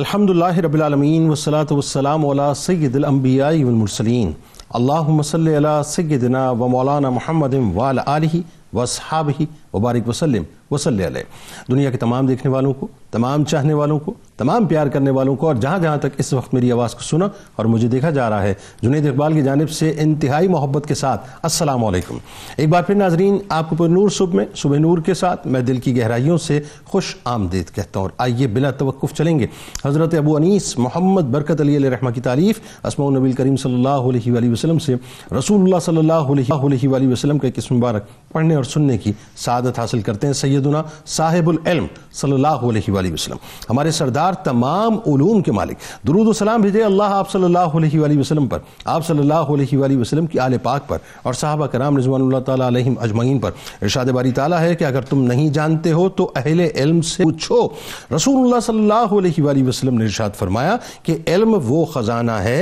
अलहमदिल्ला रबालमीन वसलात वसलाम सैदम्बियामरसलिन अल्लासल सैदना व मौलाना महमद वाल आलि وبارك वबारक वसलम वसल दुनिया के तमाम देखने वालों को तमाम चाहने वालों को तमाम प्यार करने वालों को और जहाँ जहाँ तक इस वक्त मेरी आवाज़ को सुना और मुझे देखा जा रहा है जुनेद इकबाल की जानब से इंतहाई मोहब्बत के साथ अस्सलाम वालेकुम एक बार फिर नाजरीन आपको पर नूर सुबह में सुबह नूर के साथ मैं दिल की गहराइयों से खुश आमदेद कहता हूँ और आइए बिला तवक़ चलेंगे हज़रत अबू अनीस मोहम्मद बरकत अली रहमा की तारीफ़ असमा नबी करीम सल्ला वसलम से रसूल सल्ला वसलम का किस मुबारक पढ़ने और सुनने की सदत हासिल करते हैं सैदुना साहिबुल सल्ला वसलम हमारे सरदार चार तमाम उलूम के मालिक दरूद सलाम भेजे अल्लाह आप सल्लल्लाहु अलैहि वली वसल्लम पर आप सल्लल्लाहु अलैहि वली वसल्लम की आले पाक पर और साहबा कराम रिजवानुल्लाह ताला अलैहिम अजमईन पर इरशाद बारी ताला है कि अगर तुम नहीं जानते हो तो अहले इल्म से पूछो रसूलुल्लाह सल्लल्लाहु अलैहि वली वसल्लम ने इरशाद फरमाया कि इल्म वो ख़जाना है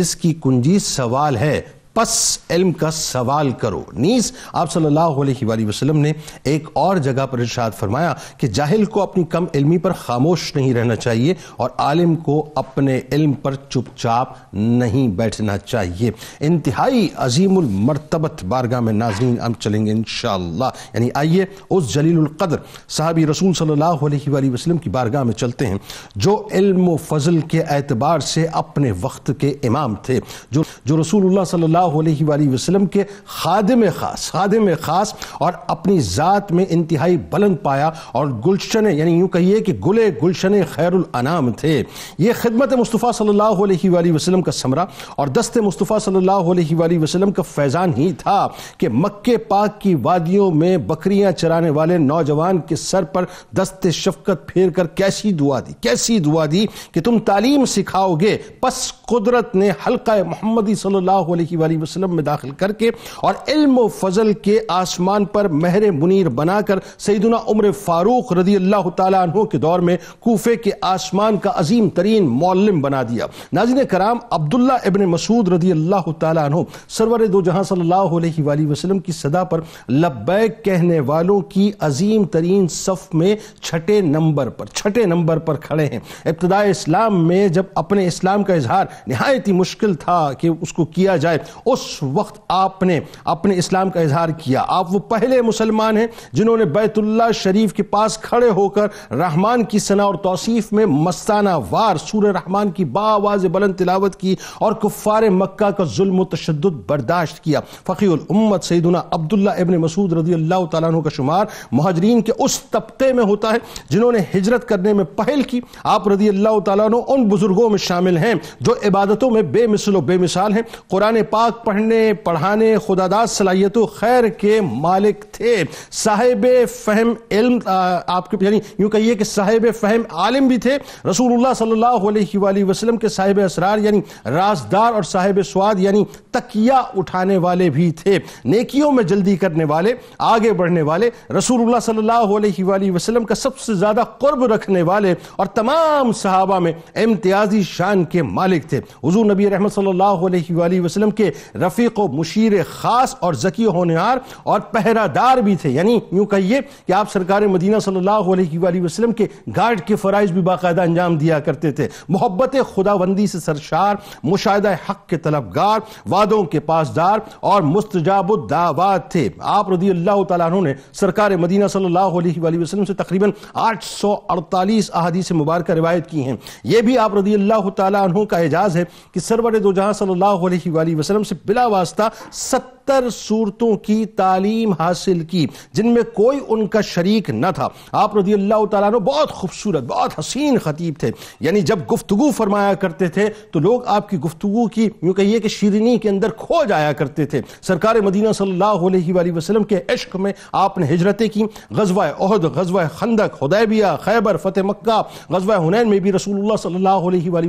जिसकी कुंजी सवाल है पस इल्म का सवाल करो नीस आप सल्लल्लाहु अलैहि वसल्लम ने एक और जगह पर इर्शाद फरमाया कि जाहिल को अपनी कम इल्मी पर खामोश नहीं रहना चाहिए और आलिम को अपने इल्म पर चुपचाप नहीं बैठना चाहिए इंतहाई अजीमरतबत बारगाह में नाजरीन हम चलेंगे इन शाह यानी आइए उस जलीलकद्र साहबी रसूल सल्लल्लाहु अलैहि वसल्लम की बारगाह में चलते हैं जो इल्म फजल के एतबार से अपने वक्त के इमाम थे जो जो रसूल सल्लल्लाहु वसल्लम के खादम ख़ास खादम ख़ास और अपनी ज़ात में इंतहाई बुलंद पाया और गुलशन यानी यूं कहिए कि गुले गुलशन खैर अनाम थे ये खिदमत मुस्तफ़ा सल्लल्लाहु सल्ला वसल्लम का समरा और दस्त मुस्तफ़ा सल्लल्लाहु सल्ला वसल्लम का फैज़ान ही था कि मक्के पाक की वादियों में बकरियां चराने वाले नौजवान के सर पर दस्त शफकत फेर कर कैसी दुआ दी कैसी दुआ दी कि तुम तालीम सिखाओगे बस कुदरत ने हल्का मोहम्मदी सल्लल्लाहु अलैहि वसल्लम में दाखिल करके और इल्म व फजल के आसमान पर महर मुनीर बनाकर सईदना उम्र फारूक रदी अल्लाह तु के दौर में कोफे के आसमान का अजीम तरीन मौलम बना दिया नाजिन कराम अब्दुल्ला इबन मसूद रदी अल्लाह तु सरवर दो जहां सल्लल्लाहु अलैहि वसल्लम की सदा पर लब्बैक कहने वालों की अजीम तरीन सफ में छठे नंबर पर छठे नंबर पर खड़े हैं इब्तदा इस्लाम में जब अपने इस्लाम का इजहार नहायत ही मुश्किल था कि उसको किया जाए उस वक्त आपने अपने इस्लाम का इजहार किया आप वो पहले मुसलमान हैं जिन्होंने बैतुल्ला शरीफ के पास खड़े होकर रहमान की सना और तोसीफ़ में मस्ताना वार सूर रहमान की बावाज बुलंद तिलावत की और कुफ़ार मक्का का जुल्म तशद बर्दाश्त किया फ़कील उम्मत सईदना अब्दुल्ला इबन मसूद रजी अल्लाह तु का शुमार महाजरीन के उस तबके में होता है जिन्होंने हिजरत करने में पहल की आप रजी अल्लाह उन बुज़ुर्गों में शामिल हैं जो इबादतों में बेमिसल बेमिसाल हैं कुरान पाक पाक पढ़ने पढ़ाने खुदादास सलाहियत खैर के मालिक थे साहेब फ़हम इल्म आपके यानी यूँ कहिए कि साहेब फ़हम आलिम भी थे रसूलुल्लाह सल्लल्लाहु अलैहि वसल्लम के साहिब असरार यानी राजदार और साहेब स्वाद यानी तकिया उठाने वाले भी थे नेकियों में जल्दी करने वाले आगे बढ़ने वाले रसूलुल्लाह सल्लल्लाहु अलैहि वसल्लम का सबसे ज़्यादा क़ुर्ब रखने वाले और तमाम सहाबा में इम्तियाजी शान के मालिक थे हजू नबी रहमत सल्लल्लाहु अलैहि वसल्लम के रफ़ीक व मुशीर ख़ास और ज़की होनहार और पहरादार भी थे यानी यूं कहिए कि आप सरकार मदीना सल्लल्लाहु अलैहि वसल्लम के गार्ड के फ़रज़ भी बाकायदा अंजाम दिया करते थे मोहब्बत खुदाबंदी से सरशार मुशाह हक के तलबगार वादों के पासदार और मुस्तजाब दावाद थे आप रदी अल्लाह तु ने सरकार मदीना सल्लल्लाहु अलैहि वसल्लम से तकरीबन आठ सौ अड़तालीस अहादीस मुबारक रिवायत की हैं यह भी आप रदी अल्लाह तु का एजाज़ है कि सरवर दो जहाँ सल्ला अलैहि से बिला वास्ता सत्य सत्तर सूरतों की तालीम हासिल की जिनमें कोई उनका शरीक न था आप रजी अल्लाह तु बहुत खूबसूरत बहुत हसीन खतीब थे यानी जब गुफ्तु फरमाया करते थे तो लोग आपकी गुफ्तु की यूँ कहिए कि शीरनी के अंदर खो जाया करते थे सरकार मदीना सल्ला वसलम के इश्क में आपने हिजरतें की गजवा अहद गजवा खंदक हदैबिया खैबर फतेह मक्का गजवा हुनैन में भी रसूल सल्ला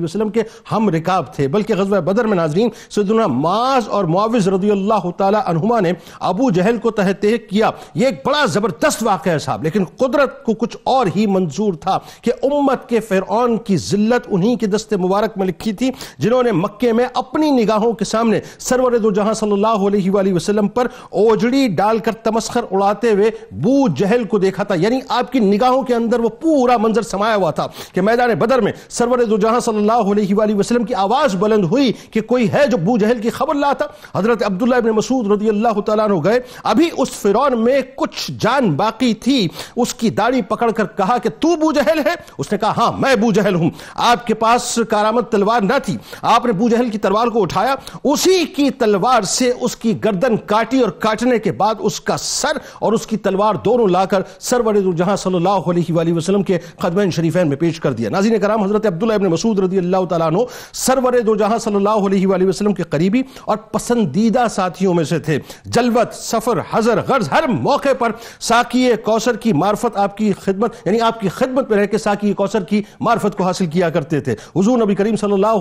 वसलम के हम रिकाब थे बल्कि गजवा बदर में नाजरीन सदना माज और मुआवज़ रदी अल्लाह तहुमा ने अबू जहल को तह किया ये एक बड़ा ज़बरदस्त वाक़ है साहब लेकिन कुदरत को कुछ और ही मंजूर था कि उम्मत के फिर की ज़िल्लत उन्हीं के दस्ते मुबारक में लिखी थी जिन्होंने मक्के में अपनी निगाहों के सामने सरवर दो जहां सल्लल्लाहु अलैहि पर ओजड़ी डालकर तमस्खर उड़ाते हुए बू जहल को देखा था यानी आपकी निगाहों के अंदर वो पूरा मंजर समाया हुआ था कि मैदान बदर में सरवर दो जहां सल्लल्लाहु अलैहि की आवाज़ बुलंद हुई कि कोई है जो बू जहल की खबर लाता हजरत अब्दुल्ला मसूद मसूद रजी अल्लाह तु गए अभी उस फिरौन में कुछ जान बाकी थी उसकी दाढ़ी पकड़कर कहा कि तू बूजहल है उसने कहा हां मैं बूजहल हूं आपके पास कारामत तलवार ना थी आपने बूजहल की तलवार को उठाया उसी की तलवार से उसकी गर्दन काटी और काटने के बाद उसका सर और उसकी तलवार दोनों लाकर सरवर जहां सल्लल्लाहु अलैहि वसल्लम के खदमैन शरीफैन में पेश कर दिया नाजीन कराम हजरत अब्दुल्ला इब्न मसूद रजी अल्लाह तु सरवर दो जहां सल्लल्लाहु अलैहि वसल्लम के करीबी और पसंदीदा साथियों में से थे जलवत सफ़र हजर गर्ज हर मौके पर साकी कौसर की मार्फत आपकी खिदमत यानी आपकी खिदमत में रहकर साकी कौसर की मार्फत को हासिल किया करते थे हजू नबी करीम सल्ला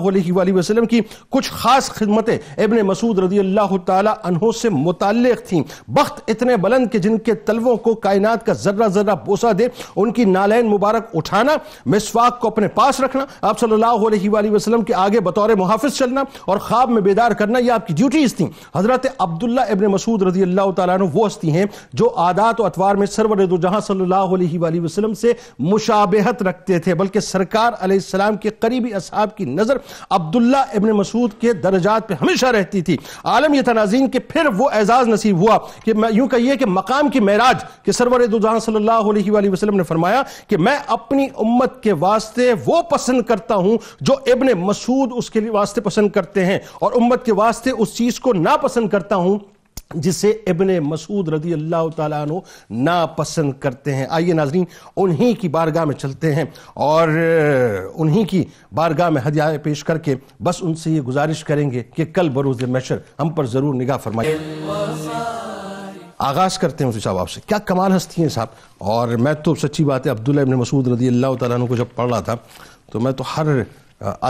वसलम की कुछ खास खिदमतें इबन मसूद रजी अल्लाह तहों से मुतल थी वक्त इतने बुलंद के जिनके तलवों को कायनात का जर्रा जर्रा बोसा दे उनकी नालैन मुबारक उठाना मिसवाक को अपने पास रखना आप सल्ला वसलम के आगे बतौर मुहाफिज चलना और ख्वाब में बेदार करना यह आपकी ड्यूटीज थी हजरत अब अब्दुल्ला इबन मसूद रजी अल्लाह तु वो हस्ती हैं जो आदात और अतवार में सरवर जहां सल्लल्लाहु अलैहि वसल्लम से मुशाबहत रखते थे बल्कि सरकार अलैहिस्सलाम के करीबी असहाब की नज़र अब्दुल्ला इबन मसूद के दर्जात पर हमेशा रहती थी आलम यह तनाजीन के फिर वो एजाज़ नसीब हुआ कि मैं यूं कहिए कि मकाम की महराज के सरवर जहां सल्लल्लाहु अलैहि वसल्लम ने फरमाया कि मैं अपनी उम्मत के वास्ते वो पसंद करता हूं जो इबन मसूद उसके वास्ते पसंद करते हैं और उम्मत के वास्ते उस चीज़ को ना पसंद करता हूं जिसे इबन मसूद रदी अल्लाह तु नापसंद करते हैं आइए नाजरीन उन्हीं की बारगाह में चलते हैं और उन्हीं की बारगाह में हदिया पेश करके बस उनसे ये गुजारिश करेंगे कि कल बरोज मैशर हम पर ज़रूर निगाह फरमाए आगाज़ करते हैं उसी साहब आपसे क्या कमाल हस्ती हैं साहब और मैं तो सच्ची बात है अब्दुल्ला इबन मसूद रदी अल्लाह तु को जब पढ़ रहा था तो मैं तो हर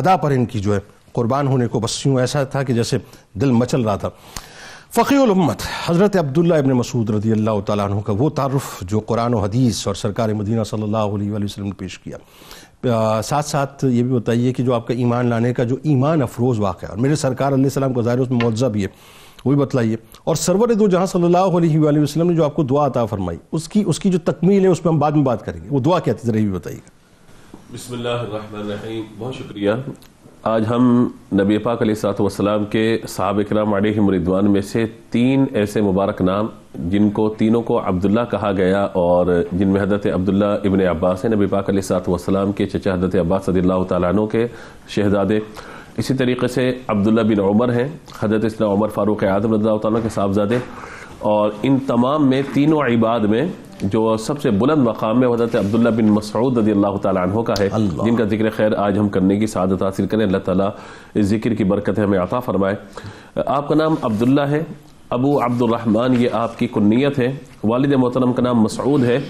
अदा पर इनकी जो है कुर्बान होने को बस यूँ ऐसा था कि जैसे दिल मचल रहा था फ़कीमत हज़रत अब्दुल्ला इबन मसूद रदी अल्लाह तु का वो तारफ़ जो कुरान और हदीस और सरकार मदीना सल्ला वसम ने पेश किया आ, साथ साथ ये भी बताइए कि जो आपका ईमान लाने का जो ईमान अफरोज़ वाक़ है और मेरे सरकार सलाम का ज़ाहिर उसमें मुआवजा भी है वो भी बतलाइए और सरवर दो जहाँ सल्ला वसलम ने जो आपको दुआ अता फ़रमाई उसकी उसकी जो तकमील है उस पर हम बाद में बात करेंगे वो दुआ क्या थी ज़रा भी बताइएगा बिसमीम बहुत शुक्रिया आज हम नबी पाक वसलाम के साहब कराम मरिदवान में से तीन ऐसे मुबारक नाम जिनको तीनों को अब्दुल्ला कहा गया और जिनमें हजरत अब्दुल्ला इबन अब्बास है नबी पाक वसलाम के चचा हजरत अब्बास सदी तु के शहजादे इसी तरीके से अब्दुल्ला बिन उमर हैं हजरत इसना उमर फ़ारूक आदम रद्दा के साहबजादे और इन तमाम में तीनों इबाद में जो सबसे बुलंद मकाम है हजरत अब्दुल्ला बिन मसरूद रदी अल्लाह तन का है जिनका जिक्र खैर आज हम करने की सदत हासिल करें अल्लाह ताला इस जिक्र की बरकत हमें अता फरमाए आपका नाम अब्दुल्ला है अबू अब्दुलरहमान ये आपकी कुन्नीत है वालद मोहतरम का नाम मसरूद है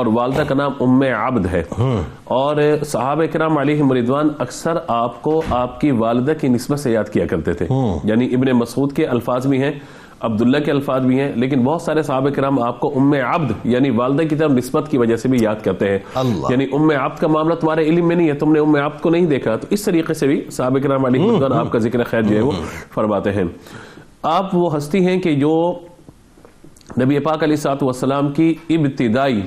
और वालदा का नाम उम आबद है हाँ। और साहब कराम मरिदवान अक्सर आपको आपकी वालदा की नस्बत से याद किया करते थे हाँ। यानी इबन मसूद के अल्फाज भी हैं अब्दुल्ला के अल्फाज भी हैं लेकिन बहुत सारे साहब कराम आपको उम्म अब्द यानी वालदे की तरफ नस्बत की वजह से भी याद करते हैं यानी उम आब्द का मामला तुम्हारे इलम में नहीं है तुमने उम आब्द को नहीं देखा तो इस तरीके से भी साहब कराम हम्म, आपका हम्म। जिक्र खैर जो है वो हम्म, फरमाते हैं आप वो हस्ती हैं कि जो नबी पाक वसलाम की इब्तदाई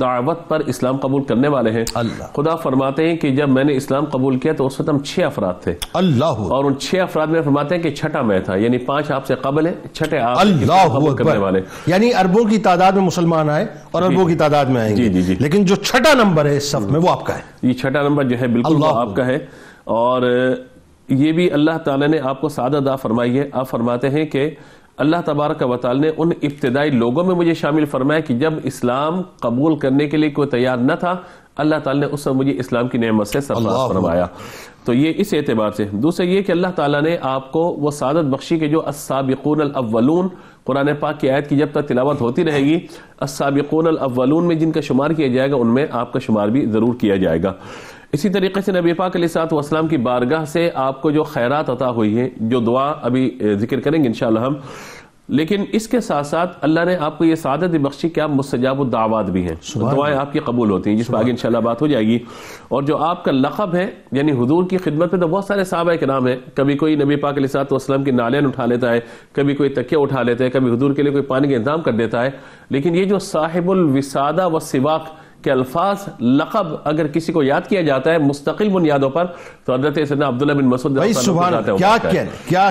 दावत पर इस्लाम कबूल करने वाले हैं खुदा फरमाते हैं कि जब मैंने इस्लाम कबूल किया तो उस वक्त हम छह अफराद थे अल्लाह और उन छह अफराद में फरमाते हैं कि छठा मैं था यानी पांच आपसे कबल है छठे आप करने वाले यानी अरबों की तादाद में मुसलमान आए और अरबों की तादाद में आए जी जी जी लेकिन जो छठा नंबर है इस सब में वो आपका है ये छठा नंबर जो है बिल्कुल आपका है और ये भी अल्लाह ताला ने आपको सादा फरमाई है आप फरमाते हैं कि अल्लाह तबारक वताल ने उन इब्तदाई लोगों में मुझे शामिल फरमाया कि जब इस्लाम कबूल करने के लिए कोई तैयार न था अल्लाह ताला ने उस समय मुझे इस्लाम की नेमत से सरफराज फरमाया तो ये इस एतबार से दूसरे ये कि अल्लाह ताला ने आपको वो सादत बख्शी के जो असाबिकून अव्वलून कुरान पाक की आयत की जब तक तिलावत होती रहेगी असाबिकून अव्वलून में जिनका शुमार किया जाएगा उनमें आपका शुमार भी ज़रूर किया जाएगा इसी तरीके से नबी पाक वसलाम की बारगाह से आपको जो खैरात अता हुई है जो दुआ अभी जिक्र करेंगे इन हम लेकिन इसके साथ साथ अल्लाह ने आपको ये सादत बख्शी कि आप मुस्तजाब दावात भी हैं दुआएं आपकी कबूल होती हैं जिस आगे इनशाला बात हो जाएगी और जो आपका लक़ब है यानी हजूर की खिदमत में तो बहुत सारे सहाबा के नाम है कभी कोई नबी पाक वसलम के नालियाँ उठा लेता है कभी कोई तकिया उठा लेता है कभी हजूर के लिए कोई पानी का इंतजाम कर देता है लेकिन ये जो साहिबुल विसादा व सिवाक के अल्फाज लकब अगर किसी को याद किया जाता है मुस्तकिल बुनियादों पर तो हजरत अब्दुल्ला बिन मसूद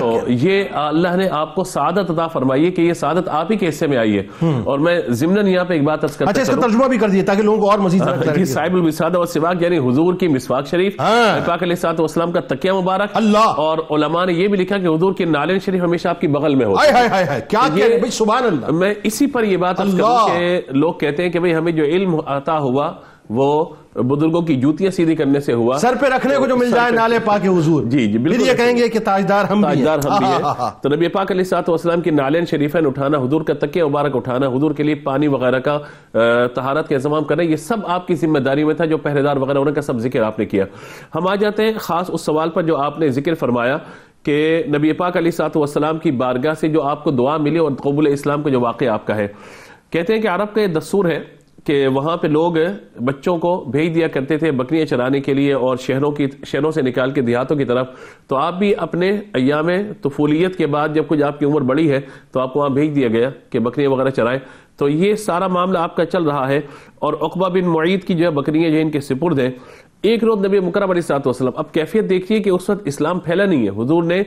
तो ये अल्लाह ने आपको सादत अता फरमाई है कि ये सादत आप ही के हिस्से में आई है हम्म। और मैं जिमनन यहाँ पे एक बात अर्ज करता अच्छा, ताकि लोगों को और मजीद हाँ, साहिबुल और सिवाक यानी हुजूर की मिसवाक शरीफ हाँ। पाक वसलाम का तकिया मुबारक अल्लाह और उलमा ने यह भी लिखा कि हजूर के नालिन शरीफ हमेशा आपकी बगल में हो तो मैं इसी पर यह बात लोग कहते हैं कि भाई हमें जो इल्म अता हुआ वो बुजुर्गों की जूतियां सीधी करने से हुआ सर पे रखने को जो मिल जाए नाले पाके हुजूर जी जी बिल्कुल ये कहेंगे कि ताजदार हम ताजदार हम भी हैं तो नबी पाक अली सात सलाम की नालन शरीफन उठाना हुजूर का तकिया मुबारक उठाना हुजूर के लिए पानी वगैरह का तहारत का इंतजाम करना ये सब आपकी जिम्मेदारी में था जो पहरेदार वगैरह उनका सब जिक्र आपने किया हम आ जाते हैं खास उस सवाल पर जो आपने जिक्र फरमाया कि नबी पाक अली सात वसलाम की बारगाह से जो आपको दुआ मिली और कबूल इस्लाम का जो वाक़ आपका है कहते हैं कि अरब का ये दस्तूर है कि वहाँ पे लोग बच्चों को भेज दिया करते थे बकरियाँ चराने के लिए और शहरों की शहरों से निकाल के देहातों की तरफ तो आप भी अपने अयाम तफूलियत के बाद जब कुछ आपकी उम्र बड़ी है तो आपको वहाँ भेज दिया गया कि बकरियाँ वगैरह चराएं तो ये सारा मामला आपका चल रहा है और अकबा बिन मुईद की जो है बकरियाँ जो इनके सिपुर्द हैं एक रोज नबी मुकरम वसलम अब कैफियत देखिए कि उस वक्त इस्लाम फैला नहीं है हजूर ने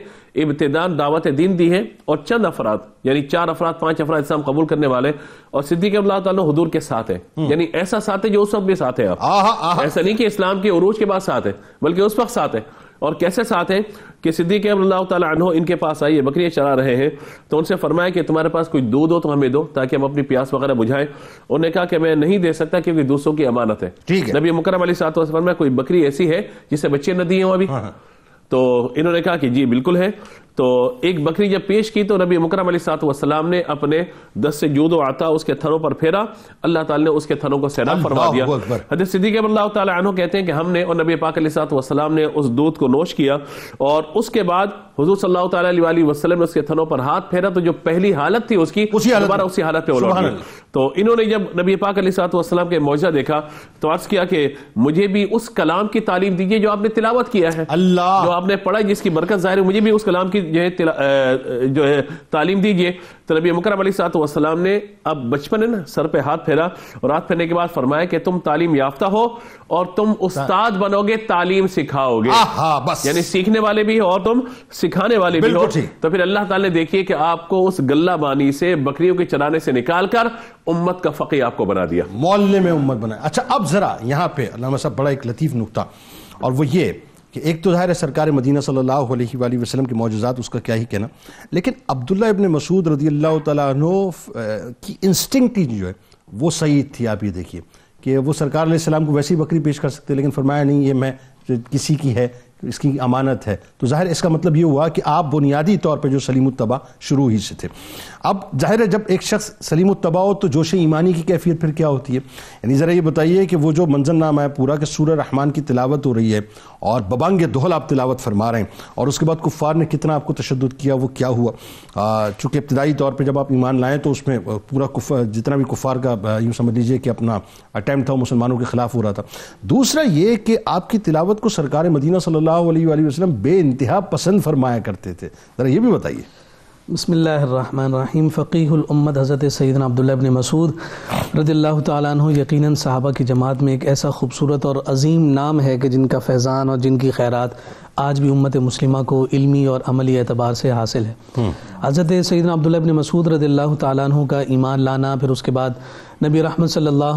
इब्तदान दावत दीन दी है और चंद अफराद यानी चार अफराद पांच अफराद इस्लाम कबूल करने वाले और सिद्दीक हजूर के साथ है हम्म। यानी ऐसा साथ है जो उस वक्त भी साथ है आप आहा, आहा। ऐसा नहीं कि इस्लाम के उरूज के बाद साथ है बल्कि उस वक्त साथ है और कैसे साथ हैं कि सिद्दीक अल्लाह इनके पास आइए बकरियाँ चरा रहे हैं तो उनसे फरमाया कि तुम्हारे पास कोई दूध हो तो हमें दो ताकि हम अपनी प्यास वगैरह बुझाएं उन्होंने कहा कि मैं नहीं दे सकता क्योंकि दूसरों की अमानत है ठीक है नबी मुकरम अली सात फरमाया कोई बकरी ऐसी है जिसे बच्चे न दिए हो अभी हाँ, हाँ। तो इन्होंने कहा कि जी बिल्कुल है तो एक बकरी जब पेश की तो नबी मुकरम सलाम ने अपने दस से जूदो आता उसके थरों पर फेरा अल्लाह ताला ने उसके थरों को सैराब फरमा दिया हजरत सिद्दीक अल्लाह तु कहते हैं कि हमने और नबी पाक सलाम ने उस दूध को नोश किया और उसके बाद हजूर सल्लल्लाहु अलैहि वसल्लम ने उसके थनों पर हाथ फेरा तो जो पहली हालत थी उसकी उसी हालत दोबारा उसी हालत पे लौट तो इन्होंने जब नबी पाक सलाम के मौजा देखा तो अर्ज किया कि मुझे भी उस कलाम की तालीम दीजिए जो आपने तिलावत किया है अल्लाह जो आपने पढ़ा जिसकी बरकत जाहिर मुझे भी उस कलाम की जो है जो है तालीम दीजिए तो नबी मकरम सलाम ने अब बचपन है ना सर पे हाथ फेरा और हाथ फेरने के बाद फरमाया कि तुम तालीम याफ्ता हो और तुम उस्ताद बनोगे तालीम सिखाओगे बस यानी सीखने वाले भी हो और तुम सिखाने वाले भी हो तो फिर अल्लाह ताला ने देखिए कि आपको उस गल्ला बानी से बकरियों के चराने से निकालकर उम्मत का फकी आपको बना दिया मोहल्ले में उम्मत बनाया अच्छा अब जरा यहाँ पे अल्लाह साहब बड़ा एक लतीफ नुकता और वो ये कि एक तो ज़ाहिर है सरकार मदीना सल्लल्लाहु अलैहि वसल्लम के मौजूदात उसका क्या ही कहना लेकिन अब्दुल्ला इबन मसूद रदी अल्लाह तु की इंस्टिंक्ट जो है वो सही थी आप ये देखिए कि वो सरकार सलाम को ही बकरी पेश कर सकते लेकिन फरमाया नहीं ये मैं किसी की है इसकी अमानत है तो ज़ाहिर इसका मतलब ये हुआ कि आप बुनियादी तौर पर जो सलीम तबा शुरू ही से थे अब जाहिर है जब एक शख्स सलीम तबाह हो तो जोश ईमानी की कैफियत फिर क्या होती है यानी ज़रा ये बताइए कि वो जो मंजरनामा है पूरा कि सूर रहमान की तिलावत हो रही है और बबंग दोहल आप तिलावत फरमा रहे हैं और उसके बाद कुफ़ार ने कितना आपको तशद किया वो क्या हुआ चूँकि इब्तदाई तौर पर जब आप ईमान लाएँ तो उसमें पूरा जितना भी कुफ़ार का यूँ समझ लीजिए कि अपना अटैम्प्ट था मुसलमानों के ख़िलाफ़ हो रहा था दूसरा ये कि आपकी तिलावत को सरकार मदीना सल्ला वसलम बे इंतहा पसंद फरमाया करते थे ज़रा ये भी बताइए बसमीम फ़कीहमद हज़रत सैदन अब्दुल्लाबिन मसूद रदील्ला तु यकीन साहबा की जमात में एक ऐसा खूबसूरत और अजीम नाम है कि जिनका फैज़ान और जिनकी खैरत आज भी उम्मत मुस्लिमा को इलमी और अमली एतबार से हासिल है हम्म। हज़रत सैदन अब्दुल्लाबिन मसूद रदील्ला तु का ईमान लाना फिर उसके बाद नबी रहमत सल्ला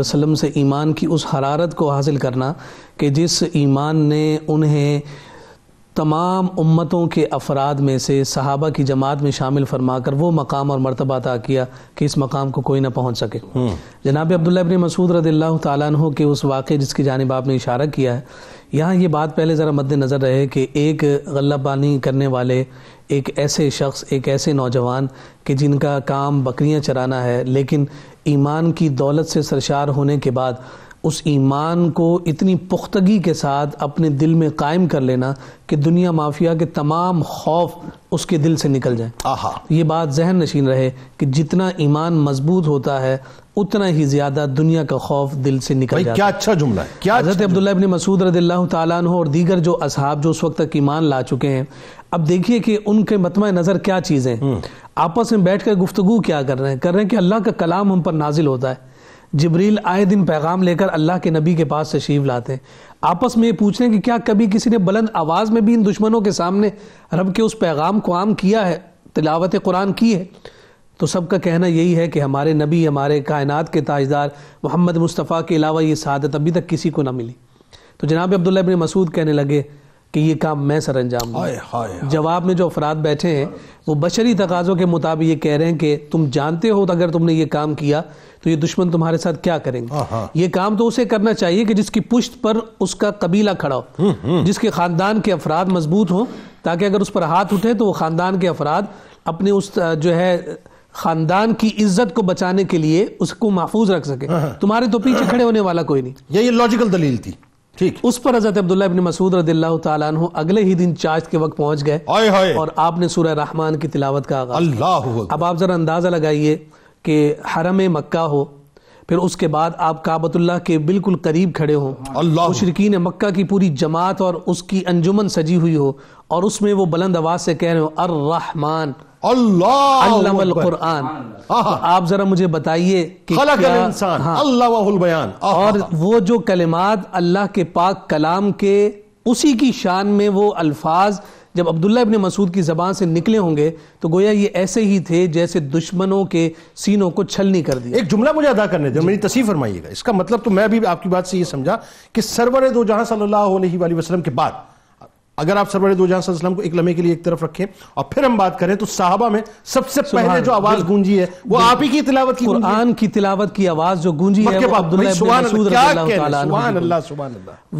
वसम से ईमान की उस हरारत को हासिल करना कि जिस ईमान ने उन्हें तमाम उम्मतों के अफराद में से सहाबा की जमात में शामिल फरमा कर वो मकाम और मरतबा अदा किया कि इस मकाम को कोई ना पहुँच सके हम्म। जनाब अब्दुल्ला इबन मसूद रदील्ला तु के उस वाक़े जिसकी जानब आपने इशारा किया है यहाँ ये बात पहले ज़रा मद्दनज़र रहे कि एक गल्लाबानी करने वाले एक ऐसे शख्स एक ऐसे नौजवान कि जिनका काम बकरियाँ चराना है लेकिन ईमान की दौलत से सरशार होने के बाद उस ईमान को इतनी पुख्तगी के साथ अपने दिल में कायम कर लेना कि दुनिया माफिया के तमाम खौफ उसके दिल से निकल जाए आहा ये बात जहन नशीन रहे कि जितना ईमान मजबूत होता है उतना ही ज्यादा दुनिया का खौफ दिल से निकल जाता क्या अच्छा जुमला है क्या हजरत अच्छा अब्दुल्ला इबन मसूद रदील्ला तन और दीगर जो असहाब जो उस वक्त तक ईमान ला चुके हैं अब देखिए कि उनके मतम नज़र क्या चीज़ें हम्म। आपस में बैठ कर गुफ्तु क्या कर रहे हैं कर रहे हैं कि अल्लाह का कलाम हम पर नाजिल होता है जबरील आए दिन पैगाम लेकर अल्लाह के नबी के पास तशीफ लाते हैं आपस में ये पूछ रहे हैं कि क्या कभी किसी ने बुलंद आवाज़ में भी इन दुश्मनों के सामने रब के उस पैगाम को आम किया है तिलावत कुरान की है तो सबका कहना यही है कि हमारे नबी हमारे कायनात के ताजदार मोहम्मद मुस्तफ़ा के अलावा ये शहादत अभी तक किसी को ना मिली तो जनाब अब्दुल्ला बिन मसूद कहने लगे कि ये काम मैं सर अंजाम जवाब में जो अफराद बैठे हैं वो बशरी तकाज़ों के मुताबिक ये कह रहे हैं कि तुम जानते हो तो अगर तुमने ये काम किया तो ये दुश्मन तुम्हारे साथ क्या करेंगे ये काम तो उसे करना चाहिए कि जिसकी पुश्त पर उसका कबीला खड़ा हो हम्म, हम्म। जिसके खानदान के अफराद मजबूत हों ताकि अगर उस पर हाथ उठे तो वो खानदान के अफराद अपने उस जो है खानदान की इज्जत को बचाने के लिए उसको महफूज रख सके तुम्हारे तो पीछे खड़े होने वाला कोई नहीं ये लॉजिकल दलील थी ठीक उस पर हजरत अब्दुल्ला इब्न मसूद रदिल्लाहु ताला अगले ही दिन चार्ज के वक्त पहुंच गए और आपने सूरह रहमान की तिलावत का आगाज अल्लाह अब आप जरा अंदाजा लगाइए कि हरम मक्का हो फिर उसके बाद आप काबतुल्ला के बिल्कुल करीब खड़े हों अल्लाह मुशरकिन मक्का की पूरी जमात और उसकी अंजुमन सजी हुई हो और उसमें वो बुलंद आवाज़ से कह रहे हो अर रहमान कुरान आप जरा मुझे बताइए कि हाँ, और वो जो कलेमात अल्लाह के पाक कलाम के उसी की शान में वो अल्फाज जब अब्दुल्ला इबन मसूद की ज़बान से निकले होंगे तो गोया ये ऐसे ही थे जैसे दुश्मनों के सीनों को छलनी कर दिया एक जुमला मुझे अदा करने दो मेरी तसीफ फरमाइएगा इसका मतलब तो मैं भी आपकी बात से ये समझा कि सरवर दो जहां सल्ला वसलम के बाद अगर आप सरवर दो जहां सल्लम को एक लम्हे के लिए एक तरफ रखें और फिर हम बात करें तो साहबा में सबसे पहले जो आवाज गूंजी है वो आप ही की तिलावत की कुरान की तिलावत की आवाज जो गूंजी है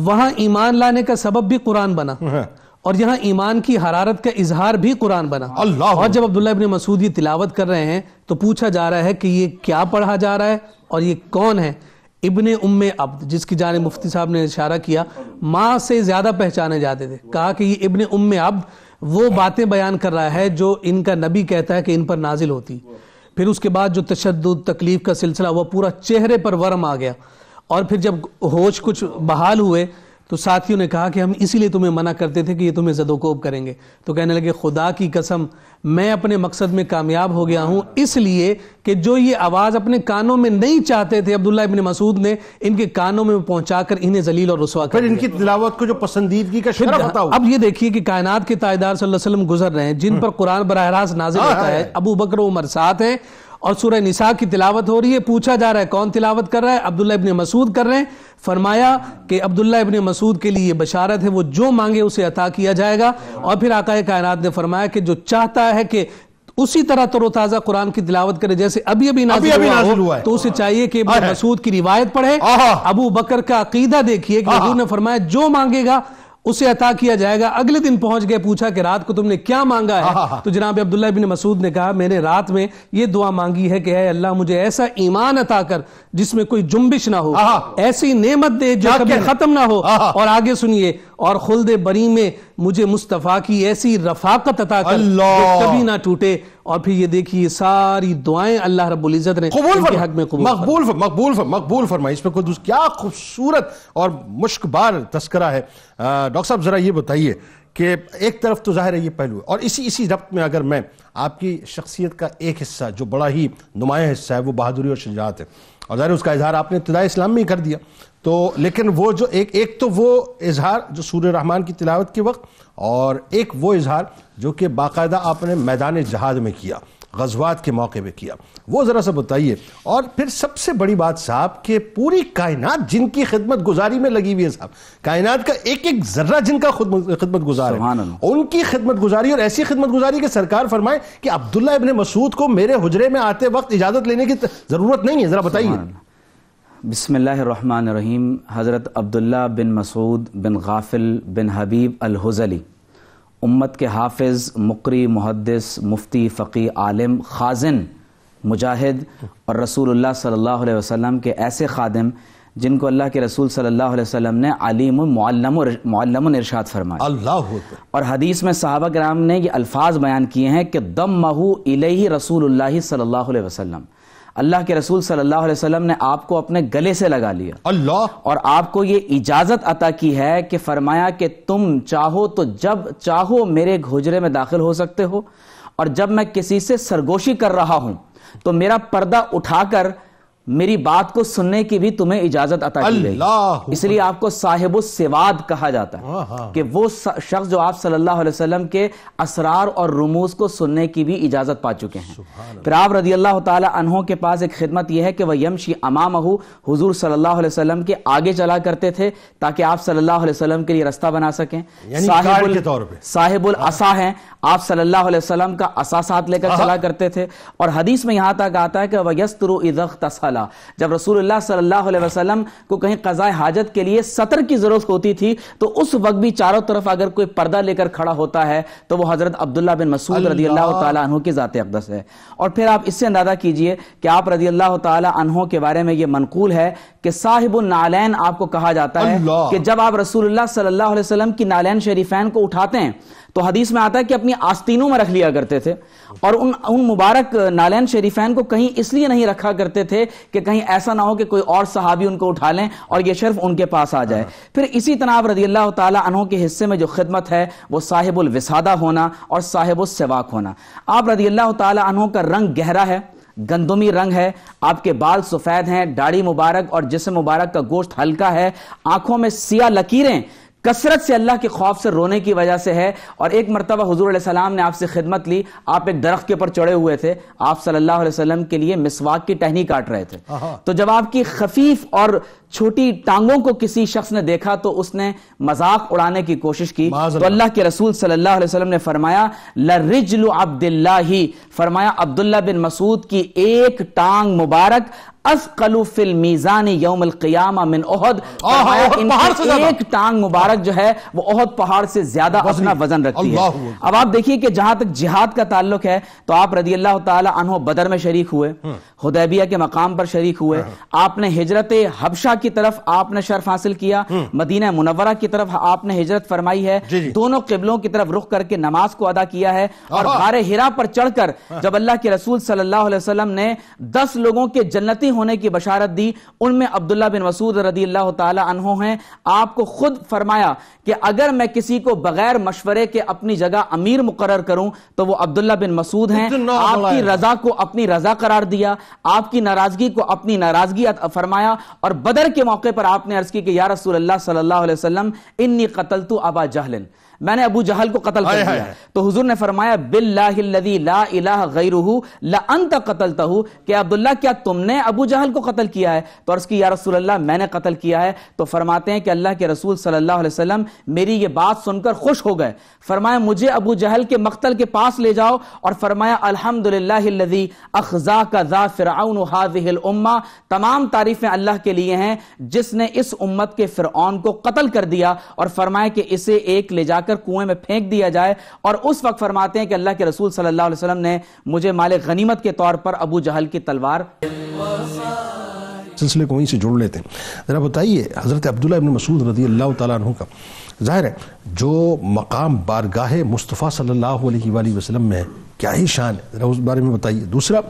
वहां ईमान लाने का सबब भी कुरान बना हाँ। और यहाँ ईमान की हरारत का इजहार भी कुरान बना अल्लाह और जब अब्दुल्ला इबन मसूद ये तिलावत कर रहे हैं तो पूछा जा रहा है कि ये क्या पढ़ा जा रहा है और ये कौन है इबन उम्मे अब्द जिसकी जान मुफ्ती साहब ने इशारा किया माँ से ज़्यादा पहचाने जाते थे कहा कि ये इबन उम अब्द वो बातें बयान कर रहा है जो इनका नबी कहता है कि इन पर नाजिल होती फिर उसके बाद जो तशद तकलीफ का सिलसिला हुआ पूरा चेहरे पर वर्म आ गया और फिर जब होश कुछ बहाल हुए तो साथियों ने कहा कि हम इसीलिए तुम्हें मना करते थे कि ये तुम्हें जदोकोब करेंगे तो कहने लगे खुदा की कसम मैं अपने मकसद में कामयाब हो गया हूं इसलिए कि जो ये आवाज़ अपने कानों में नहीं चाहते थे अब्दुल्ला इबन मसूद ने इनके कानों में पहुंचाकर इन्हें जलील और रसवा कर इनकी तिलावत को जो पसंदीदगी का शरफ अब ये देखिए कि कायनात के ताजदार सल्लल्लाहु अलैहि वसल्लम गुजर रहे हैं जिन हम्म। पर कुरान बरह नाजिल हाँ, होता हाँ, है हाँ। अबू बकर उमर साथ हैं और सूर्य निशा की तिलावत हो रही है पूछा जा रहा है कौन तिलावत कर रहा है अब्दुल्ला इबन मसूद कर रहे हैं फरमाया कि अब्दुल्ला इबन मसूद के लिए ये बशारत है वो जो मांगे उसे अता किया जाएगा और फिर आकाए कायनात ने फरमाया कि जो चाहता है कि उसी तरह तरोताजा कुरान की तिलावत करे जैसे अभी अभी नाजिल अभी, अभी हुआ, हुआ है तो उसे हाँ। चाहिए कि मसूद की रिवायत पढ़े अबू बकर का अकीदा देखिए कि ने फरमाया जो मांगेगा उसे अता किया जाएगा अगले दिन पहुंच गए पूछा कि रात को तुमने क्या मांगा है तो जनाब अब्दुल्ला बिन मसूद ने कहा मैंने रात में यह दुआ मांगी है कि अल्लाह मुझे ऐसा ईमान अता कर जिसमें कोई जुम्बिश ना हो ऐसी नेमत दे जो कभी खत्म ना हो और आगे सुनिए और खुल दे बरी में मुझे मुस्तफ़ा की ऐसी रफाकत अता कर जो कभी ना टूटे और फिर ये देखिए सारी दुआएं अल्लाह रब्बुल इज़्ज़त ने कबूल हक में कबूल मकबूल फर, मकबूल फर, मकबूल फरमाई इसमें कुछ क्या खूबसूरत और मुश्कबार तस्करा है डॉक्टर साहब ज़रा ये बताइए कि एक तरफ तो जाहिर है ये पहलू और इसी इसी रब्त में अगर मैं आपकी शख्सियत का एक हिस्सा जो बड़ा ही नुमाया हिस्सा है वो बहादुरी और शजात है और ज़ाहिर उसका इजहार आपने इब्तदाई इस्लाम में ही कर दिया तो लेकिन वो जो एक एक तो वो इजहार जो सूर्य रहमान की तिलावत के वक्त और एक वो इजहार जो कि बाकायदा आपने मैदान जहाज में किया गजवात के मौके पे किया वो ज़रा सा बताइए और फिर सबसे बड़ी बात साहब कि पूरी कायनात जिनकी खिदमत गुजारी में लगी हुई है साहब कायनात का एक एक जर्रा जिनका खिदमत गुजार है उनकी खिदमत गुजारी और ऐसी खिदमत गुजारी कि सरकार फरमाए कि अब्दुल्ला इबन मसूद को मेरे हजरे में आते वक्त इजाज़त लेने की ज़रूरत नहीं है ज़रा बताइए रहीम हज़रत अब्दुल्ला बिन मसूद बिन गाफिल बिन हबीब अलहज़ली उम्मत के हाफिज़ मकरी मुहदस मुफ्ती फ़की आलिम खाजन मुजाहिद और रसूल सल्ह वसम के ऐसे खादम जिनको अल्लाह के रसूल सल्लल्लाहु अलैहि वसल्लम ने आलिम इरशाद फरमाया अल्लाह और हदीस में साहबा कराम ने ये अल्फाज बयान किए हैं कि दम महू इले रसूल सल्लल्लाहु अलैहि वसल्लम अल्लाह के रसूल सल्लल्लाहु अलैहि वसल्लम ने आपको अपने गले से लगा लिया अल्लाह और आपको ये इजाजत अता की है कि फरमाया कि तुम चाहो तो जब चाहो मेरे घोजरे में दाखिल हो सकते हो और जब मैं किसी से सरगोशी कर रहा हूं तो मेरा पर्दा उठाकर मेरी बात को सुनने की भी तुम्हें इजाजत अता की गई इसलिए आपको साहिब सेवाद कहा जाता है कि वो शख्स जो आप सल्लल्लाहु अलैहि वसल्लम के असरार और रमूज को सुनने की भी इजाजत पा चुके हैं फिर आप रदी अल्लाह तहों के पास एक खिदमत यह है कि वह यमशी अमाम हजूर अलैहि वसल्लम के आगे चला करते थे ताकि आप सल्लल्लाहु अलैहि वसल्लम के लिए रास्ता बना सकें साहिबुल हाँ। असा है आप सल्लल्लाहु अलैहि वसल्लम का असा साथ लेकर हाँ। चला करते थे और हदीस में यहां तक आता है कि वह यस्तरु इदख तसला मिला जब रसूल सल्लल्लाहु अलैहि को कहीं कज़ाए हाजत के लिए सतर की ज़रूरत होती थी तो उस वक्त भी चारों तरफ अगर कोई पर्दा लेकर खड़ा होता है तो वह हज़रत अब्दुल्ला बिन मसूद रदी अल्लाह तहों की ज़ात अकदस है और फिर आप इससे अंदाज़ा कीजिए कि आप रदी अल्लाह तहों के बारे में यह मनकूल है कि साहिब नालैन आपको कहा जाता है कि जब आप रसूल सल्ला वसलम की नालैन शरीफैन को उठाते हैं तो हदीस में आता है कि अपनी आस्तीनों में रख लिया करते थे और उन उन मुबारक नालैन शरीफैन को कहीं इसलिए नहीं रखा करते थे कि कहीं ऐसा ना हो कि कोई और सहाबी उनको उठा लें और ये शर्फ उनके पास आ जाए हाँ। फिर इसी तनाव रजी अल्लाह तहों के हिस्से में जो खिदमत है वो साहिबुल विसादा होना और साहिबुल सेवाक होना आप रजी अल्लाह तहों का रंग गहरा है गंदमी रंग है आपके बाल सफ़ेद हैं दाढ़ी मुबारक और जिसम मुबारक का गोश्त हल्का है आंखों में सिया लकीरें कसरत से अल्लाह के खौफ से रोने की वजह से है और एक मरतबा हजूर सलाम ने आपसे खिदमत ली आप एक दरख्त के ऊपर चढ़े हुए थे आप सल्लल्लाहु अलैहि वसल्लम के लिए मिसवाक की टहनी काट रहे थे तो जब आपकी खफीफ और छोटी टांगों को किसी शख्स ने देखा तो उसने मजाक उड़ाने की कोशिश की तो अल्लाह के रसूल सल्लल्लाहु ने फरमाया रिजलू अब्दुल्ला ही फरमाया अब्दुल्ला बिन मसूद की एक टांग मुबारक असकलू फिल मीजान एक टांग मुबारक जो है वो ओहद पहाड़ से ज्यादा अपना वजन रखती है अब आप देखिए जहां तक जिहाद का ताल्लुक है तो आप रदी अल्लाह तहो बदर में शरीक हुए हदैबिया हाँ। के मकाम पर शरीक हुए हाँ। आपने हिजरत हबशा की तरफ आपने शर्फ हासिल किया हाँ। मदीना मुनवरा की तरफ आपने हिजरत फरमाई है दोनों किबलों की तरफ रुख करके नमाज को अदा किया है और गारे हिरा पर चढ़कर जब अल्लाह के रसूल सल्लल्लाहु अलैहि ने दस लोगों के जन्नती होने की बशारत दी उनमें अब्दुल्ला बिन मसूद रदी अल्लाह तहों हैं आपको खुद फरमाया कि अगर मैं किसी को बगैर मशवरे के अपनी जगह अमीर मुकर करूं तो वो अब्दुल्ला बिन मसूद हैं आपकी रजा को अपनी रजा करार दिया आपकी नाराजगी को अपनी नाराजगी फरमाया और बदर के मौके पर आपने अर्ज की कि या रसूल सल्लल्लाहु अलैहि इन्नी कतल तो अबा जहलिन मैंने अबू जहल को कतल कर दिया तो हुजूर ने फरमाया बिल्लाहिल्लजी ला इलाह ला अंत कतल कि अब्दुल्ला क्या तुमने अबू जहल को कतल किया है तो अर्ज की या रसूल अल्लाह मैंने कतल किया है तो फरमाते हैं कि अल्लाह के रसूल सल्लल्लाहु अलैहि वसल्लम मेरी ये बात सुनकर खुश हो गए फरमाया मुझे अबू जहल के मकतल के पास ले जाओ और फरमाया अल्हम्दुलिल्लाहिल्लजी अखजा का जा फिरआउन हाजिहिल उम्मा तमाम तारीफें अल्लाह के लिए हैं जिसने इस उम्मत के फिरौन को कतल कर दिया और फरमाया कि इसे एक ले जाकर कर कुएं में फेंक दिया जाए और उस वक्त फरमाते हैं कि अल्लाह के रसूल सल्लल्लाहु अलैहि वसल्लम ने मुझे माले गनीमत के तौर पर अबू जहल की तलवार सिलसिले को वहीं से जोड़ लेते हैं ज़रा बताइए हज़रत अब्दुल्ला इबन मसूद रजी अल्लाह तु का ज़ाहिर है जो मकाम बारगाह मुस्तफ़ा सल्लल्लाहु अलैहि वसल्लम में क्या ही शान है ज़रा उस बारे में बताइए दूसरा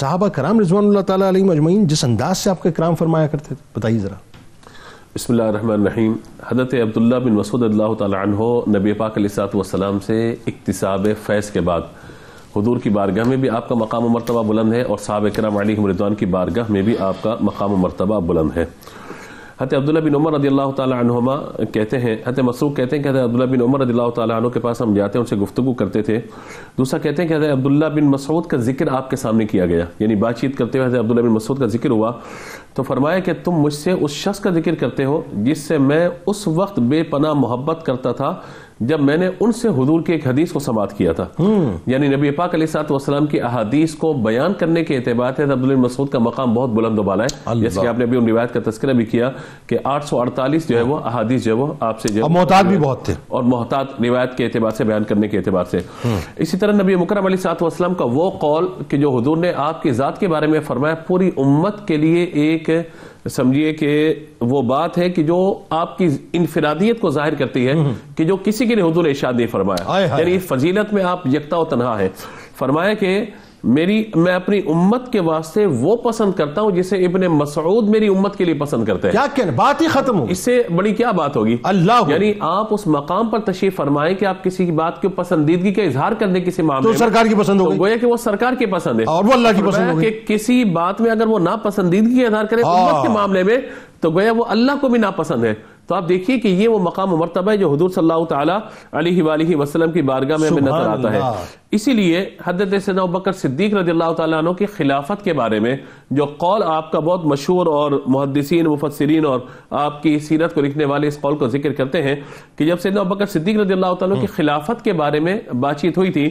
साहबा कराम रिजवान तजमैन जिस अंदाज से आपके कराम फरमाया करते थे बताइए ज़रा बसमीम हजरत अब्दुल्ला बिन मसूद अल्लाह नबी पाक वसलाम से इकतसाब फैज़ के बाद हदूर की बारगाह में भी आपका मकाम मरतबा बुलंद है और साहब कराम अली हमरदान की बारगाह में भी आपका मकाम मरतबा बुलंद है हत अब्दुल्ला बिन उमर रदी तुमा कहते हैं हत मसरूक कहते हैं कि हत अब्दुल्ला बिन उमर रदी अल्लाह के पास हम जाते हैं उनसे गुफ्तु करते थे दूसरा कहते हैं कि हत अब्दुल्ला बिन मसूद का जिक्र आपके सामने किया गया यानी बातचीत करते हुए हत अब्दुल्ला बिन मसूद का जिक्र हुआ तो फरमाया कि तुम मुझसे उस शख्स का जिक्र करते हो जिससे मैं उस वक्त बेपना मोहब्बत करता था जब मैंने उनसे हजूर की एक हदीस को समाप्त किया था हम्म। यानी नबी पाक वसलाम की अहादीस को बयान करने के अतबार से अब्दुल मसूद का मकाम बहुत बुलंद वाला है जैसे कि आपने अभी उन रिवायत का तस्करा भी किया कि आठ सौ अड़तालीस जो है वो अहादीस जो है वो आपसे जो मोहताज भी बहुत थे और मोहतात रिवायत के अतबार से बयान करने के अतबार से हम्म। इसी तरह नबी मुकरम वसलम का वो कौल कि जो हजूर ने आपकी ज़ात के बारे में फरमाया पूरी उम्मत के लिए एक समझिए कि वो बात है कि जो आपकी इनफरादियत को जाहिर करती है हम्म। कि जो किसी के लिए हजूर इशाद नहीं फरमाया यानी फजीलत में आप यकता व तनहा है फरमाया कि मेरी मैं अपनी उम्मत के वास्ते वो पसंद करता हूं जिसे इबन मसूद मेरी उम्मत के लिए पसंद करते हैं क्या कहना बात ही खत्म हो इससे बड़ी क्या बात होगी अल्लाह यानी आप उस मकाम पर तशरीफ फरमाएं कि आप किसी की बात की पसंदीदगी का इजहार कर दें किसी मामले तो सरकार की पसंद हो तो गोया कि वो सरकार की पसंद है और वो अल्लाह की पसंद कि किसी बात में अगर वो ना पसंदीदगी का इजहार करे उम्मत के मामले में तो गोया वो अल्लाह को भी नापसंद है तो आप देखिए कि ये वो मकाम मरतबा है जो हजूर सल्ला वसलम की बारगाह में हमें नजर आता है इसीलिए हजरत सना बकर सिद्दीक रजी अल्लाह की खिलाफत के बारे में जो कौल आपका बहुत मशहूर और मुहदसिन मुफसरीन और आपकी सीरत को लिखने वाले इस कौल को जिक्र करते हैं कि जब सैदा बकर सिद्दीक रजी अल्लाह की हम्म। खिलाफत के बारे में बातचीत हुई थी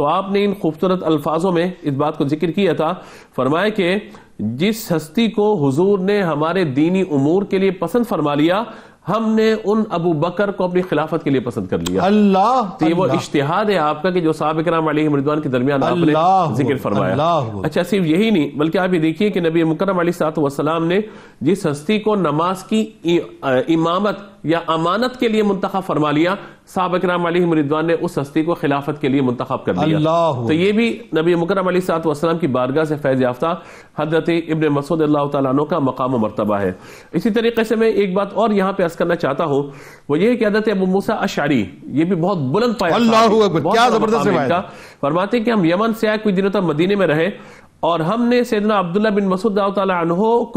तो आपने इन खूबसूरत अल्फाजों में इस बात को जिक्र किया था फरमाया कि जिस हस्ती को हुजूर ने हमारे दीनी उमूर के लिए पसंद फरमा लिया हमने उन अबू बकर को अपनी खिलाफत के लिए पसंद कर लिया अल्लाह तो ये वो इश्तिहाद है आपका कि जो साहब कराम मरिदवान के दरमियान आपने जिक्र फरमाया अच्छा सिर्फ यही नहीं बल्कि आप ये देखिए कि नबी मुकरम वसलाम ने जिस हस्ती को नमाज की इमामत या अमानत के लिए मुंतखब फरमा लिया साहब कराम मरिद्वान ने उस हस्ती को खिलाफत के लिए मुंतखब कर दिया तो ये भी नबी मुकरम वसलम की बारगाह से फैज याफ्ता हजरत इबन मसूद अल्लाह तु का मकाम मरतबा है इसी तरीके से मैं एक बात और यहाँ पे अर्ज करना चाहता हूँ वो ये कि हजरत अबू मूसा अशारी ये भी बहुत बुलंद पाया फरमाते कि हम यमन से आए कुछ दिनों तक मदीने में रहे और हमने सैदना अब्दुल्ला बिन मसूद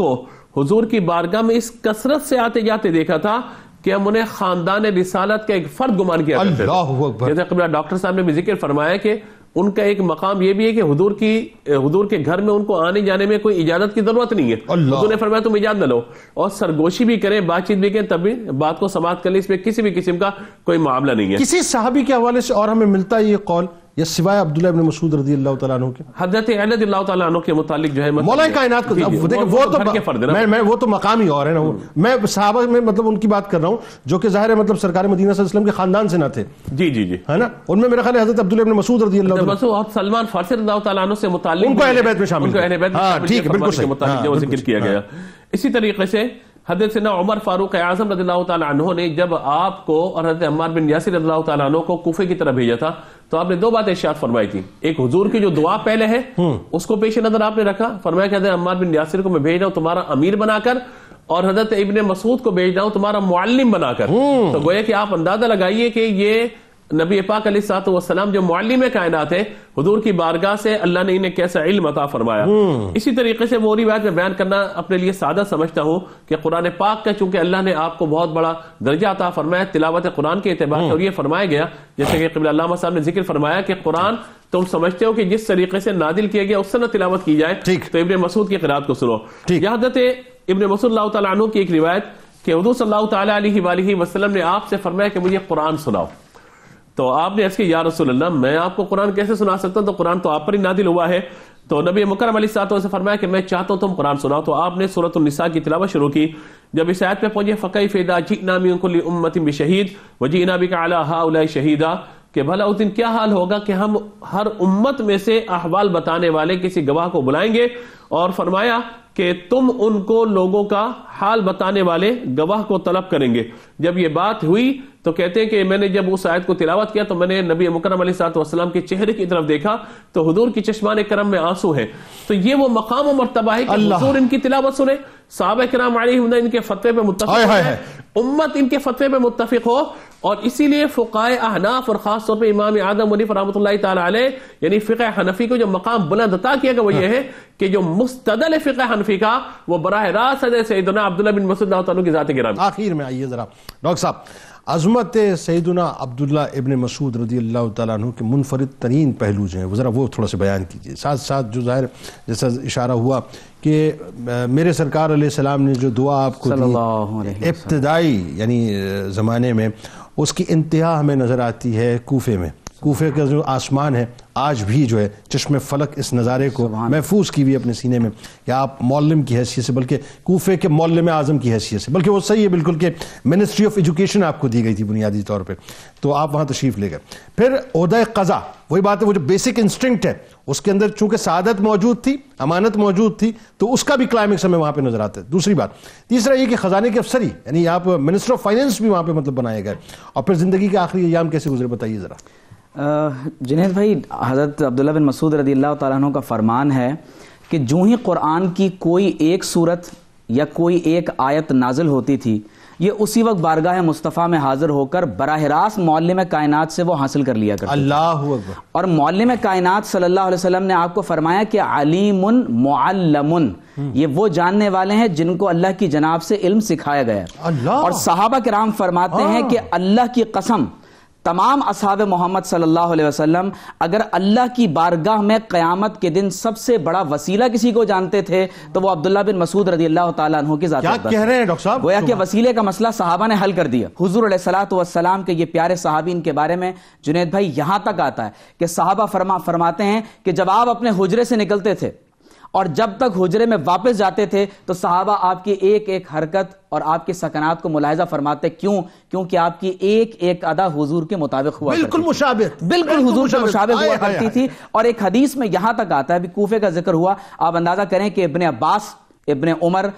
को हजूर की बारगाह में इस कसरत से आते जाते देखा था कि हम उन्हें खानदान रिसालत का एक फर्द गुमान किया जैसे कबला डॉक्टर साहब ने भी जिक्र फरमाया कि उनका एक मकाम यह भी है कि हुदूर की हुदूर के घर में उनको आने जाने में कोई इजाजत की जरूरत नहीं है हजूर ने फरमाया तुम इजाजत न लो और सरगोशी भी करें बातचीत भी करें तब भी बात को समाप्त कर ले इसमें किसी भी किस्म का कोई मामला नहीं है किसी साहबी के हवाले से और हमें मिलता है ये कॉल या सिवाय अब्दुल्ला इब्न मसूद रजी अल्लाह तला के हजरत अल्लाह के मुतालिक जो है मतलब मौलाना कायनात को देखिए वो तो मैं मैं वो तो मकाम ही और है ना वो हम्म। मैं साहबा में मतलब उनकी बात कर रहा हूँ जो कि जाहिर है मतलब सरकार मदीना वसल्लम के खानदान से ना थे जी जी जी है ना उनमें मेरा ख्याल हजरत अब्दुल्ला इब्न मसूद रजी अल्लाह अच्छा, सलमान फारसी रजी तला से मुतालिक उनको अहले बैत में हाँ, शामिल ठीक है हाँ, बिल्कुल जिक्र किया गया हाँ। इसी तरीके से हजरत सना उमर फारूक आजम रजील्ला तु ने जब आपको और हजरत अमार बिन यासिर रजील्ला तु को कुफे की तरफ भेजा था तो आपने दो बातें इशार फरमाई थी एक हजूर की जो दुआ पहले है हम्म। उसको पेश नजर आपने रखा फरमाया हजरत अम्मार बिन यासिर को मैं भेज रहा हूँ तुम्हारा अमीर बनाकर और हजरत इबन मसूद को भेज रहा हूँ तुम्हारा मालिम बनाकर हम्म। तो गोया कि आप अंदाजा लगाइए कि ये नबी पाक अली सात वसलाम जो मालिम कायनात है हजूर की बारगाह से अल्लाह ने इन्हें कैसा इल्म अता फरमाया हम्म। इसी तरीके से वो रिवायत में बयान करना अपने लिए सादा समझता हूँ कि कुरान पाक का चूंकि अल्लाह ने आपको बहुत बड़ा दर्जा अता फरमाया तिलावत कुरान के अतबार हम्म। और ये फरमाया गया जैसे कि कबिल्ला साहब ने जिक्र फरमाया कि कुरान तुम समझते हो कि जिस तरीके से नादिल किया गया उससे ना तिलावत की जाए तो इबन मसूद की किरात को सुनो यादत इबन मसूद की एक रिवायत कि उदू सल्ला तसलम ने आपसे फरमाया कि मुझे कुरान सुनाओ तो आपने अर्ज किया रसोल्ला मैं आपको कुरान कैसे सुना सकता हूँ तो कुरान तो आप पर ही नादिल हुआ है तो नबी मुकरम अली सात से फरमाया कि मैं चाहता हूं तुम कुरान सुनाओ तो आपने सूरत निसा की तिलावत शुरू की जब इस आयत में पहुंचे फ़कई फेदा जी नामी उनकुल उम्मतिम भी शहीद व जी नाबी का अला हा उला शहीदा के भला उस दिन क्या हाल होगा कि हम हर उम्मत में से अहवाल बताने वाले किसी गवाह को बुलाएंगे और फरमाया कि तुम उनको लोगों का हाल बताने वाले गवाह को तलब करेंगे जब ये बात हुई तो कहते हैं कि मैंने जब उस आयत को तिलावत किया तो मैंने नबी मुकरम सलाम के चेहरे की तरफ देखा तो हजूर की चश्मान करम में आंसू है तो ये वो मकाम और मरतबा है कि इनकी तिलावत सुने साहब कराम इनके फतेह पे मुतफ़ है उम्मत इनके फतवे पर मुतफिक हो और इसीलिए फुकाए अहनाफ और ख़ास तौर पर इमाम आदम वनीफ रमत यानी फ़िक हनफी को जो मकाम बुलंद अता किया गया वो ये है कि जो मुस्तदल फ़िक हनफी का वो बराह रास्त सैदना अब्दुल्ला बिन मसूद की ज़ात गिरा आखिर में आइए ज़रा डॉक्टर साहब अजमत सैदना अब्दुल्ला इबन मसूद रदी अल्लाह तु के मुनफरद तरीन पहलू जो है वो ज़रा वो थोड़ा सा बयान कीजिए साथ साथ जो ज़ाहिर जैसा इशारा हुआ कि मेरे सरकार सलाम ने जो दुआ आपको इब्तदाई यानी ज़माने में उसकी इंतहा हमें नज़र आती है कोफे में कोफे का जो आसमान है आज भी जो है चश्मे फलक इस नज़ारे को महफूज की हुई अपने सीने में या आप मौलम की हैसियत से बल्कि कोफे के मौलम आज़म की हैसियत से बल्कि वो सही है बिल्कुल कि मिनिस्ट्री ऑफ एजुकेशन आपको दी गई थी बुनियादी तौर पर तो आप वहाँ तशरीफ़ ले गए फिर उदय कज़ा वही बात है वो जो बेसिक इंस्टिंक्ट है उसके अंदर चूंकि सादत मौजूद थी अमानत मौजूद थी तो उसका भी क्लाइमेक्स हमें वहाँ पर नजर आता है दूसरी बात तीसरा ये कि खजाने के अफसर ही यानी आप मिनिस्टर ऑफ फाइनेंस भी वहाँ पर मतलब बनाए गए और फिर ज़िंदगी के आखिरी एग्जाम कैसे गुजरे बताइए ज़रा जिनेद भाई हज़रत अब्दुल्ला बिन मसूद रदी अल्लाह का फ़रमान है कि जूँ ही कुरान की कोई एक सूरत या कोई एक आयत नाजिल होती थी ये उसी वक्त बारगाह मुस्तफ़ा में हाजिर होकर बराह रास्त मौलम कायनात से वो हासिल कर लिया करते अल्लाह और मौलम कायनात सल्लल्लाहु अलैहि वसल्लम ने आपको फरमाया कि अलीमुन मुअल्लमुन ये वो जानने वाले हैं जिनको अल्लाह की जनाब से इल्म सिखाया गया और साहबा राम फरमाते हैं हाँ। कि अल्लाह की कसम तमाम असाब मोहम्मद सल्लल्लाहु अलैहि वसल्लम अगर अल्लाह की बारगाह में क़यामत के दिन सबसे बड़ा वसीला किसी को जानते थे तो वो अब्दुल्ला बिन मसूद रजी अल्लाह तुम की क्या कह रहे हैं डॉक्टर साहब गोया के वसीले का मसला साहबा ने हल कर दिया हजूर सलाम के ये प्यारे साहबी इनके बारे में जुनेद भाई यहां तक आता है कि साहबा फरमा फरमाते हैं कि जब आप अपने हजरे से निकलते थे और जब तक हुजरे में वापस जाते थे तो साहबा आपकी एक एक हरकत और आपकी सकनात को मुलायजा फरमाते क्यों क्योंकि आपकी एक एक अदा हुजूर के मुताबिक हुआ बिल्कुल मुशाबित बिल्कुल हुजूर के मुशाबिक हुआ करती थी और एक हदीस में यहां तक आता है अभी कूफे का जिक्र हुआ आप अंदाजा करें कि इबन अब्बास इबन उमर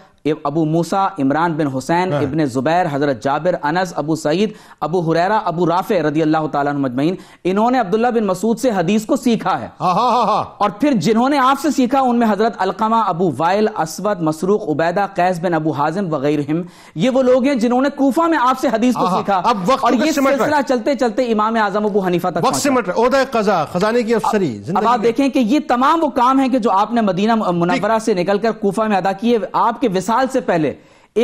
अबू मूसा इमरान बिन हुसैन हाँ। इबन ज़ुबैर हज़रत जाबिर अनस अबू सईद अबू हुरैरा अबू राफ़े रदी अल्लाह तजमैन इन्होंने अब्दुल्ला बिन मसूद से हदीस को सीखा है हाँ, हाँ, और फिर जिन्होंने आपसे सीखा उनमें हज़रत Alqama Abu Wail Aswad Masruq Ubaida Qais bin Abu Hazim वगैरह ये वो लोग हैं जिन्होंने कूफा में आपसे हदीस को सीखा और ये सिलसिला चलते चलते इमाम आजम अबू हनीफा तक खजाने की अफसरी अब आप देखें कि ये तमाम वो काम है कि जो आपने मदीना मुनवरा से निकलकर कूफा में अदा किए आपके विसा साल से पहले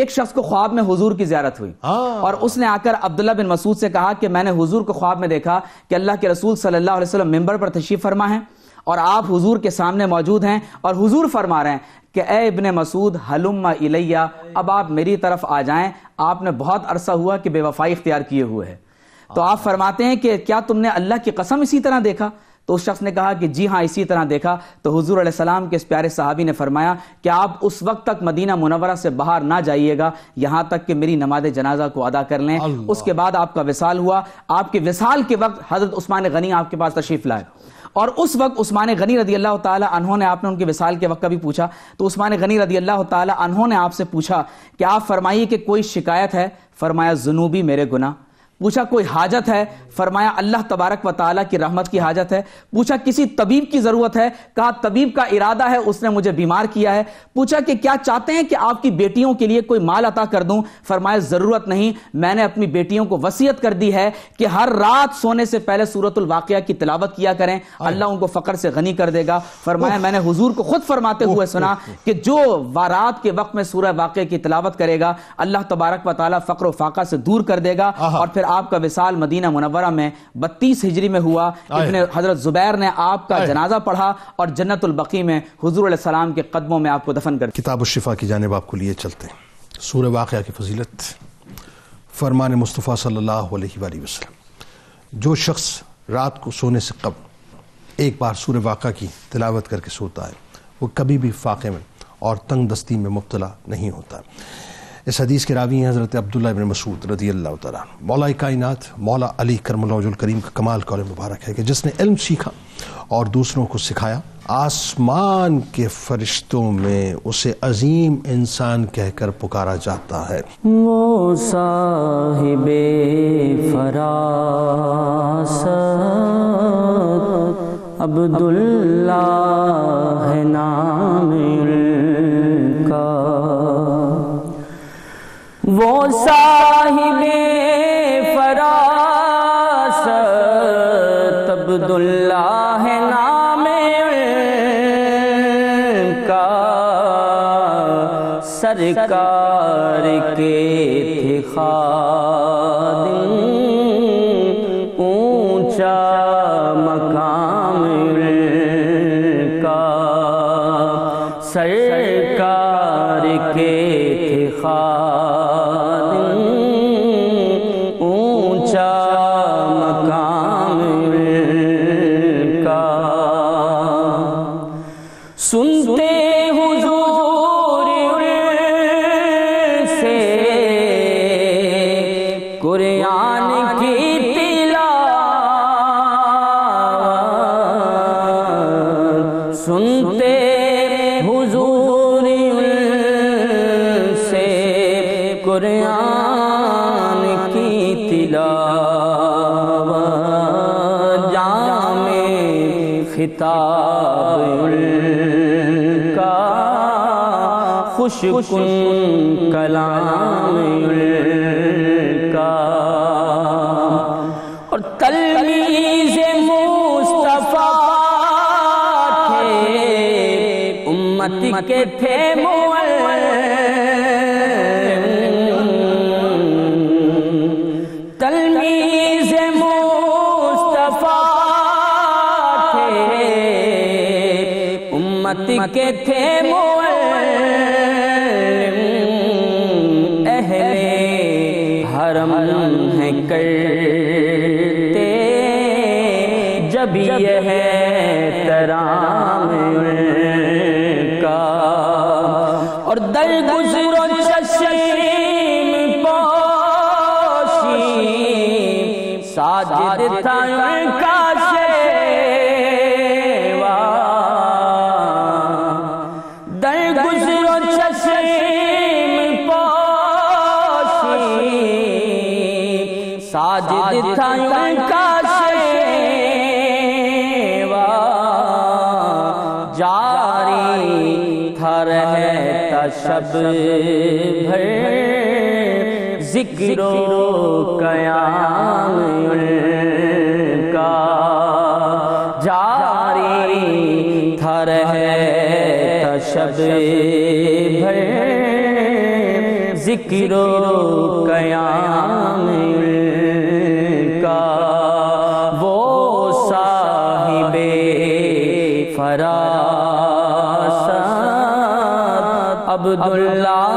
एक शख्स को ख्वाब में हुजूर की ज्यारत हुई हाँ। और उसने आकर अब्दुल्ला बिन मसूद से कहा कि मैंने हुजूर को ख्वाब में देखा कि अल्लाह के रसूल सल्लल्लाहु अलैहि वसल्लम मेंबर पर तशरीफ फरमा है और आप हुजूर के सामने मौजूद हैं और हुजूर फरमा रहे हैं कि ए इबन मसूद हलुम्मा इलैया अब आप मेरी तरफ आ जाएं आपने बहुत अरसा हुआ कि बेवफाई इख्तियार किए हुए है तो आप फरमाते हैं कि क्या तुमने अल्लाह की कसम इसी तरह देखा तो उस शख्स ने कहा कि जी हाँ इसी तरह देखा तो हजूर सलाम के इस प्यारे साहबी ने फरमाया कि आप उस वक्त तक मदीना मुनवरा से बाहर ना जाइएगा यहां तक कि मेरी नमाज जनाजा को अदा कर लें उसके बाद आपका विसाल हुआ आपके विसाल के वक्त हजरत उस्मान गनी आपके पास तशरीफ लाए और उस वक्त उस्मान गनी रदी अल्लाह तहों ने आपने उनके विसाल के वक्त का भी पूछा तो उस्मान गनी रदी अल्लाह तहों ने आपसे पूछा कि आप फरमाइए कि कोई शिकायत है फरमाया जुनूबी मेरे गुना पूछा कोई हाजत है फरमाया अल्लाह तबारक व ताला की रहमत की हाजत है पूछा किसी तबीब की ज़रूरत है कहा तबीब का इरादा है उसने मुझे बीमार किया है पूछा कि क्या चाहते हैं कि आपकी बेटियों के लिए कोई माल अता कर दूं फरमाया ज़रूरत नहीं मैंने अपनी बेटियों को वसीयत कर दी है कि हर रात सोने से पहले सूरतवाक़ की तिलावत किया करें अल्लाह उनको फ़कर से गनी कर देगा फरमाया मैंने हजूर को खुद फरमाते हुए सुना कि जो वारात के वक्त में सूर्य वाक्य की तिलावत करेगा अल्लाह तबारक व फकर व फाका से दूर कर देगा और फिर आपका विशाल मदीना मुनवरा में बत्तीस हिजरी में हुआ इतने हजरत जुबैर ने आपका जनाजा पढ़ा और जन्नतुल्बकी में हजूर सलाम के कदमों में आपको दफन कर किताब शिफा की जानब आपको लिए चलते हैं सूर वाक़ की फजीलत फरमान मुस्तफ़ा सल्ला वसलम जो शख्स रात को सोने से कब एक बार सूर वाक़ा की तिलावत करके सोता है वो कभी भी फाके में और तंग दस्ती में मुबतला नहीं होता इस हदीस के रावी हैं हज़रत अब्दुल्ला इबन मसूद रदी अल्लाह मौला कायनात मौला अली करमल करीम का कमाल कौल मुबारक है कि जिसने इल्म सीखा और दूसरों को सिखाया आसमान के फरिश्तों में उसे अजीम इंसान कहकर पुकारा जाता है वो साहिबे फरासत अब्दुल्ला है नाम वो साहिब फरास तब्दुल्ला है नाम का सरकार के थे खुशकुन कलाम का और तलमीज मुस्तफ़ा थे उम्मत के थे तलमीज मुस्तफ़ा थे उम्मत के थे तस्लीम पोशी साजिद था सब भर जिक्रो कयाम का जारी थर है तब भर जिक्रो कयाम का अब्दुल्ला